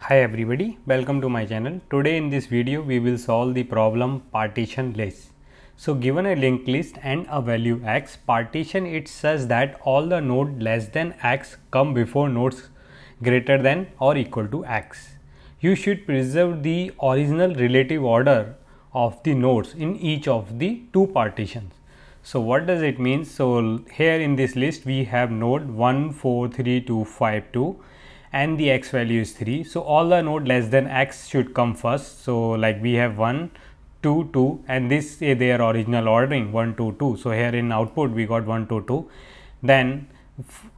Hi everybody, welcome to my channel. Today in this video we will solve the problem partition list. So given a linked list and a value x, partition it says that all the node less than x come before nodes greater than or equal to x. You should preserve the original relative order of the nodes in each of the two partitions. So what does it mean? So here in this list we have node 1, 4, 3, 2, 5, 2 and the x value is 3. So all the node less than x should come first. So like we have 1, 2, 2 and this is eh, their original ordering 1, 2, 2. So here in output we got 1, 2, 2. Then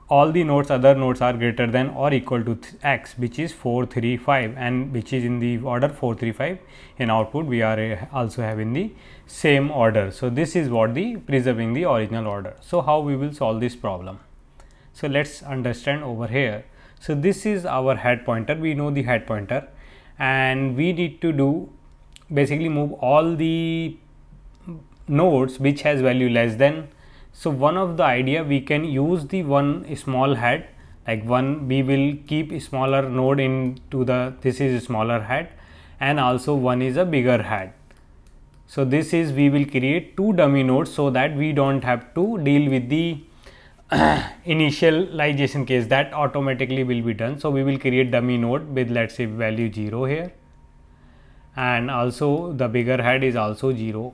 all the nodes other nodes are greater than or equal to x which is 4, 3, 5 and which is in the order 4, 3, 5 in output we are eh, also having the same order. So this is what the preserving the original order. So how we will solve this problem. So let's understand over here. So this is our head pointer. We know the head pointer and we need to do basically move all the nodes which has value less than. So one of the idea we can use the one small head like one we will keep smaller node into the this is smaller head and also one is a bigger head. So this is we will create two dummy nodes so that we don't have to deal with the initialization case that automatically will be done. So, we will create dummy node with let us say value 0 here and also the bigger head is also 0.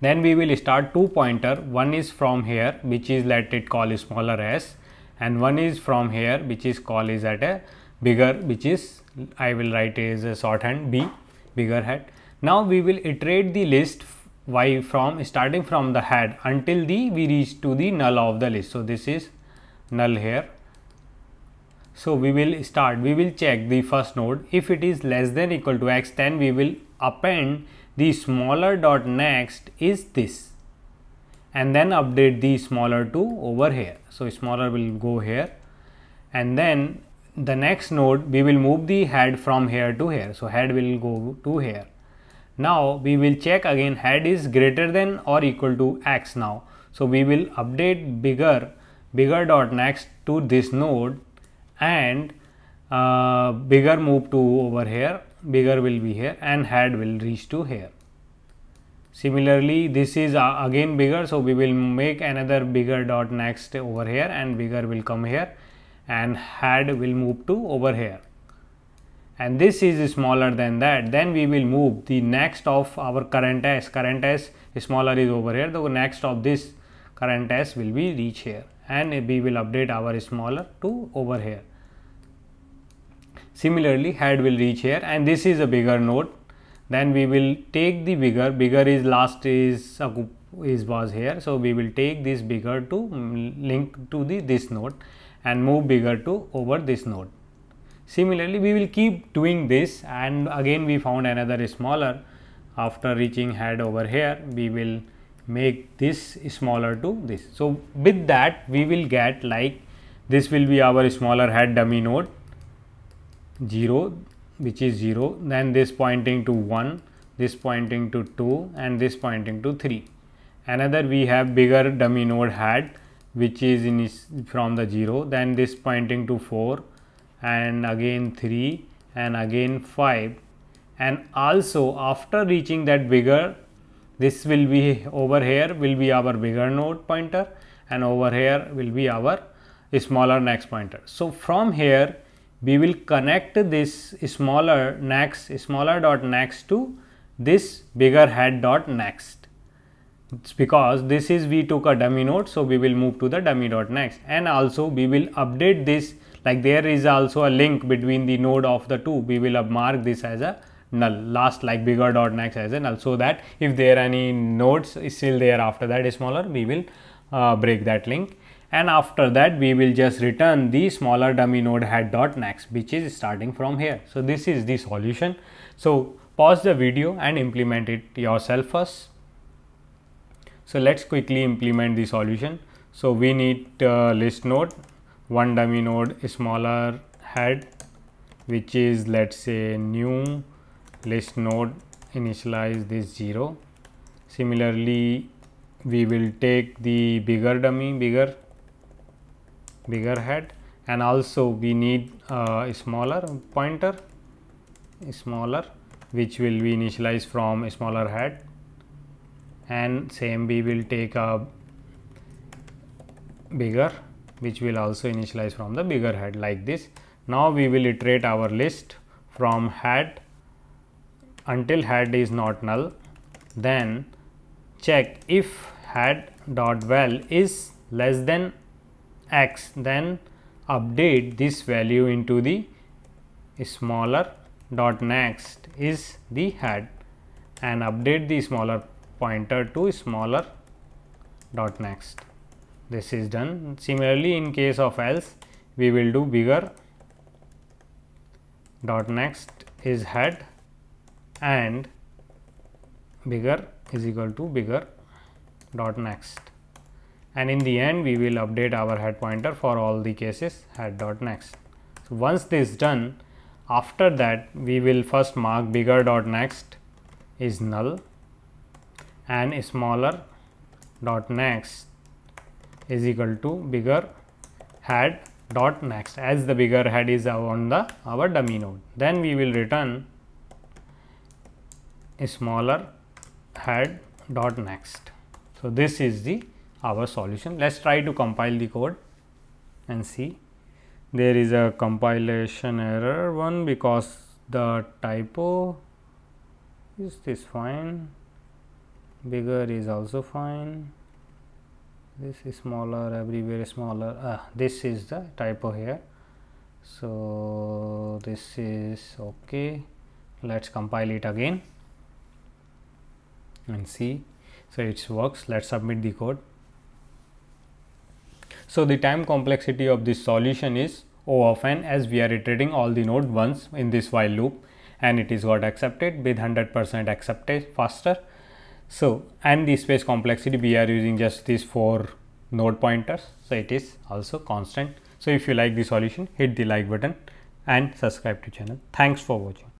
Then we will start two pointer one is from here which is let it call smaller s and one is from here which is call is at a bigger which is I will write as a shorthand b bigger head. Now, we will iterate the list y from starting from the head until the we reach to the null of the list. So, this is null here. So, we will start we will check the first node if it is less than equal to x then we will append the smaller dot next is this and then update the smaller to over here. So, smaller will go here and then the next node we will move the head from here to here. So, head will go to here now we will check again head is greater than or equal to x now. So we will update bigger bigger dot next to this node and uh, bigger move to over here bigger will be here and head will reach to here. Similarly, this is uh, again bigger. So we will make another bigger dot next over here and bigger will come here and head will move to over here and this is smaller than that then we will move the next of our current s current s smaller is over here the next of this current s will be reach here and we will update our smaller to over here similarly head will reach here and this is a bigger node then we will take the bigger bigger is last is uh, is was here so we will take this bigger to mm, link to the this node and move bigger to over this node Similarly, we will keep doing this and again we found another smaller after reaching head over here we will make this smaller to this. So, with that we will get like this will be our smaller head dummy node 0 which is 0 then this pointing to 1 this pointing to 2 and this pointing to 3 another we have bigger dummy node head which is in from the 0 then this pointing to 4 and again 3 and again 5 and also after reaching that bigger this will be over here will be our bigger node pointer and over here will be our smaller next pointer. So, from here we will connect this smaller next smaller dot next to this bigger head dot next it's because this is we took a dummy node so we will move to the dummy dot next and also we will update this like there is also a link between the node of the two we will mark this as a null last like bigger dot next as a null so that if there are any nodes still there after that is smaller we will uh, break that link and after that we will just return the smaller dummy node head dot next which is starting from here so this is the solution so pause the video and implement it yourself first so let's quickly implement the solution so we need uh, list node one dummy node smaller head which is let's say new list node initialize this 0 similarly we will take the bigger dummy bigger bigger head and also we need uh, a smaller pointer smaller which will be initialized from a smaller head and same we will take a bigger which will also initialize from the bigger head like this. Now we will iterate our list from head until head is not null then check if head dot val is less than x then update this value into the smaller dot next is the head and update the smaller pointer to smaller dot next this is done. Similarly, in case of else, we will do bigger dot next is head and bigger is equal to bigger dot next and in the end we will update our head pointer for all the cases head dot next. So, once this is done after that we will first mark bigger dot next is null and smaller dot next is equal to bigger head dot next as the bigger head is on the our dummy node. Then we will return smaller head dot next. So, this is the our solution. Let us try to compile the code and see. There is a compilation error one because the typo is this fine, bigger is also fine this is smaller everywhere smaller ah this is the typo here so this is okay let's compile it again and see so it works let's submit the code so the time complexity of this solution is o of n as we are iterating all the node once in this while loop and it is got accepted with 100% accepted faster so, and the space complexity we are using just these four node pointers. So, it is also constant. So, if you like the solution, hit the like button and subscribe to channel. Thanks for watching.